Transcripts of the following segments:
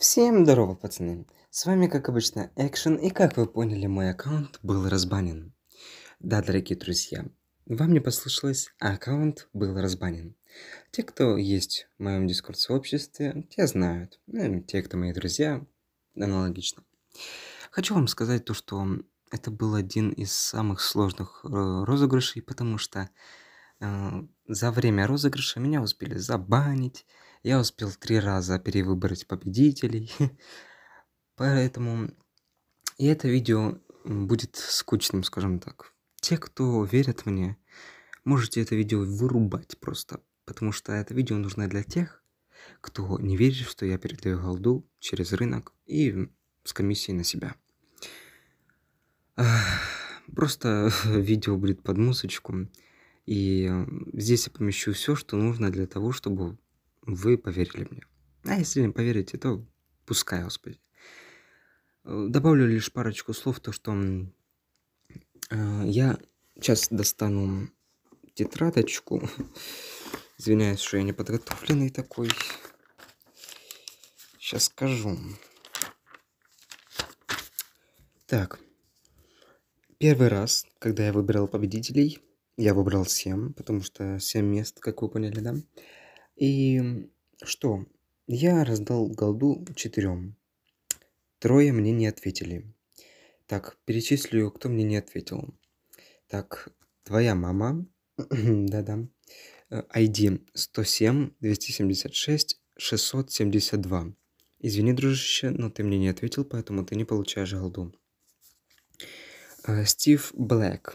Всем здорово, пацаны! С вами, как обычно, Action. и как вы поняли, мой аккаунт был разбанен. Да, дорогие друзья, вам не послышалось, а аккаунт был разбанен. Те, кто есть в моем дискорд-сообществе, те знают. Ну, те, кто мои друзья, аналогично. Хочу вам сказать то, что это был один из самых сложных э, розыгрышей, потому что а, за время розыгрыша меня успели забанить, я успел три раза перевыбрать победителей, поэтому и это видео будет скучным, скажем так. Те, кто верят мне, можете это видео вырубать просто, потому что это видео нужно для тех, кто не верит, что я передаю голду через рынок и с комиссией на себя. Просто видео будет под музычку. И здесь я помещу все, что нужно для того, чтобы вы поверили мне. А если не поверите, то пускай, Господи. Э, добавлю лишь парочку слов, то что э, я сейчас достану тетрадочку. Извиняюсь, что я не подготовленный такой. Сейчас скажу. Так. Первый раз, когда я выбирал победителей, я выбрал 7, потому что 7 мест, как вы поняли, да? И что? Я раздал голду четырем. Трое мне не ответили. Так, перечислю, кто мне не ответил. Так, твоя мама. Да-да. ID 107 276 672. Извини, дружище, но ты мне не ответил, поэтому ты не получаешь голду. Э, Стив Блэк.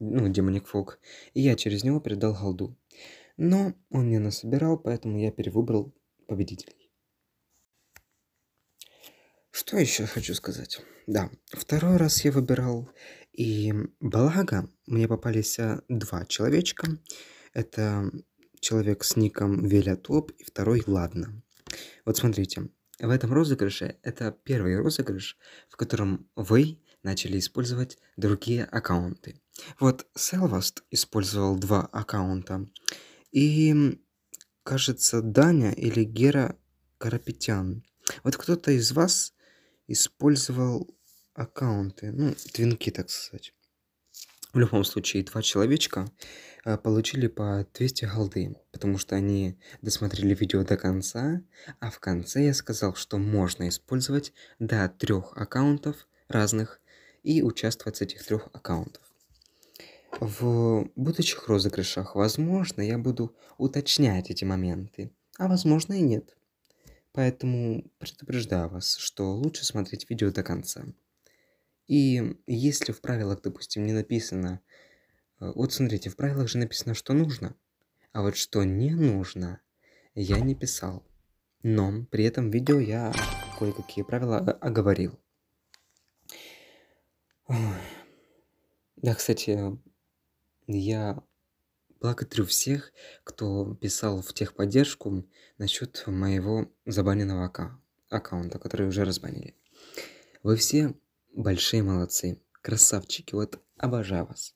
ну, демоник Фок, и я через него передал голду. Но он не насобирал, поэтому я перевыбрал победителей. Что еще хочу сказать? Да, второй раз я выбирал, и благо мне попались э, два человечка. Это человек с ником Велятоп и второй Ладно. Вот смотрите, в этом розыгрыше это первый розыгрыш, в котором вы начали использовать другие аккаунты. Вот Selvast использовал два аккаунта. И, кажется, Даня или Гера Карапетян. Вот кто-то из вас использовал аккаунты, ну, твинки, так сказать. В любом случае, два человечка а, получили по 200 голды, потому что они досмотрели видео до конца, а в конце я сказал, что можно использовать до трех аккаунтов разных и участвовать с этих трех аккаунтов. В будущих розыгрышах, возможно, я буду уточнять эти моменты, а возможно и нет. Поэтому предупреждаю вас, что лучше смотреть видео до конца. И если в правилах, допустим, не написано... Э, вот смотрите, в правилах же написано, что нужно. А вот что не нужно, я не писал. Но при этом видео я кое-какие правила э, оговорил. Да, кстати, я благодарю всех, кто писал в техподдержку насчет моего забаненного ака- аккаунта, который уже разбанили. Вы все большие молодцы, красавчики, вот обожаю вас.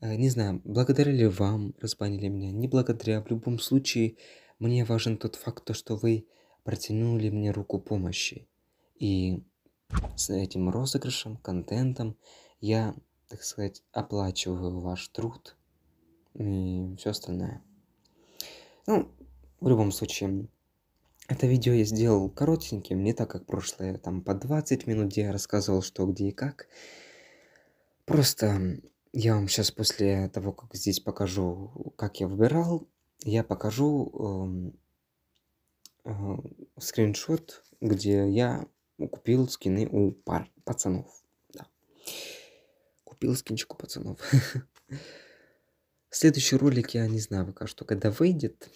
Э, не знаю, благодаря ли вам разбанили меня, не благодаря, в любом случае, мне важен тот факт, то, что вы протянули мне руку помощи. И с этим розыгрышем, контентом. Я, так сказать, оплачиваю ваш труд и все остальное. Ну, в любом случае, это видео я сделал коротеньким, не так, как прошлое, там по 20 минут, где я рассказывал, что, где и как. Просто я вам сейчас после того, как здесь покажу, как я выбирал, я покажу э, э, скриншот, где я купил скины у пар пацанов. Да. Купил скинчик у пацанов. Следующий ролик я не знаю пока что, когда выйдет.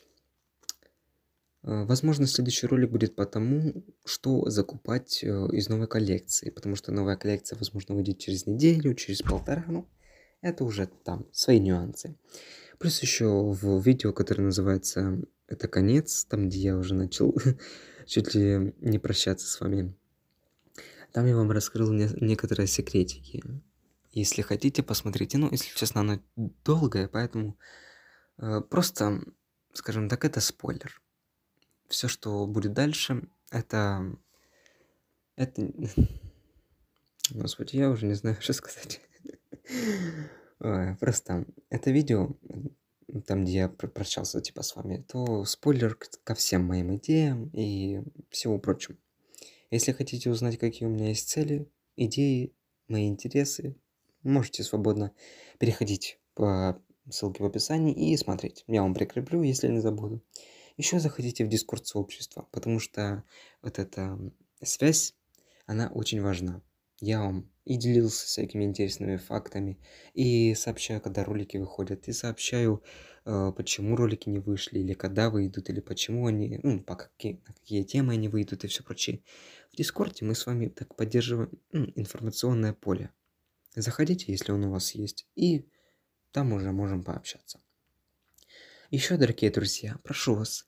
А, возможно, следующий ролик будет по тому, что закупать э, из новой коллекции, потому что новая коллекция, возможно, выйдет через неделю, через полтора, ну, это уже там свои нюансы. Плюс еще в видео, которое называется «Это конец», там, где я уже начал чуть ли не прощаться с вами, там я вам раскрыл не- некоторые секретики. Если хотите, посмотрите. Ну, если честно, оно долгое, поэтому э, просто, скажем так, это спойлер. Все, что будет дальше, это... Это... Господи, я уже не знаю, что сказать. просто это видео, там, где я прощался, типа, с вами, то спойлер ко всем моим идеям и всего прочему. Если хотите узнать, какие у меня есть цели, идеи, мои интересы, можете свободно переходить по ссылке в описании и смотреть. Я вам прикреплю, если не забуду. Еще заходите в дискорд сообщества, потому что вот эта связь, она очень важна. Я вам и делился всякими интересными фактами, и сообщаю, когда ролики выходят, и сообщаю, э, почему ролики не вышли, или когда выйдут, или почему они, ну, по какие, на какие темы они выйдут и все прочее. В Дискорде мы с вами так поддерживаем э, информационное поле. Заходите, если он у вас есть, и там уже можем пообщаться. Еще, дорогие друзья, прошу вас,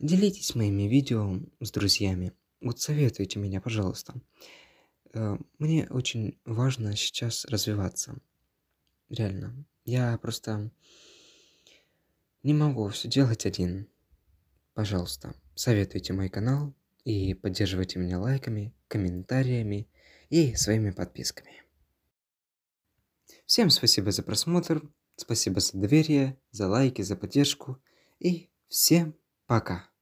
делитесь моими видео с друзьями. Вот советуйте меня, пожалуйста. Э, мне очень важно сейчас развиваться. Реально. Я просто не могу все делать один. Пожалуйста, советуйте мой канал и поддерживайте меня лайками, комментариями и своими подписками. Всем спасибо за просмотр, спасибо за доверие, за лайки, за поддержку и всем пока!